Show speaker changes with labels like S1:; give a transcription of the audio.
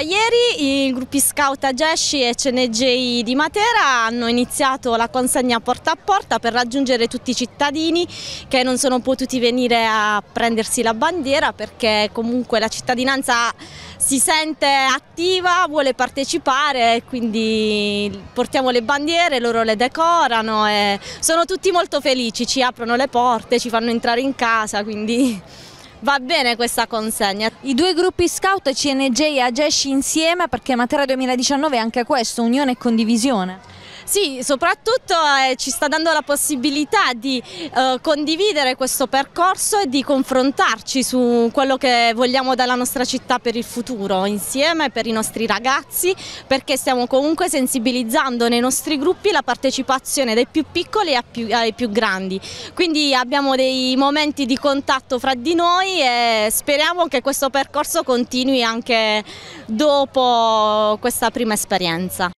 S1: Da ieri i gruppi scout Agesci e CNGI di Matera hanno iniziato la consegna porta a porta per raggiungere tutti i cittadini che non sono potuti venire a prendersi la bandiera perché comunque la cittadinanza si sente attiva, vuole partecipare, quindi portiamo le bandiere, loro le decorano e sono tutti molto felici, ci aprono le porte, ci fanno entrare in casa, quindi... Va bene questa consegna. I due gruppi scout CNJ e Agesci insieme perché Matera 2019 è anche questo, unione e condivisione. Sì, soprattutto eh, ci sta dando la possibilità di eh, condividere questo percorso e di confrontarci su quello che vogliamo dalla nostra città per il futuro, insieme per i nostri ragazzi, perché stiamo comunque sensibilizzando nei nostri gruppi la partecipazione dai più piccoli più, ai più grandi. Quindi abbiamo dei momenti di contatto fra di noi e speriamo che questo percorso continui anche dopo questa prima esperienza.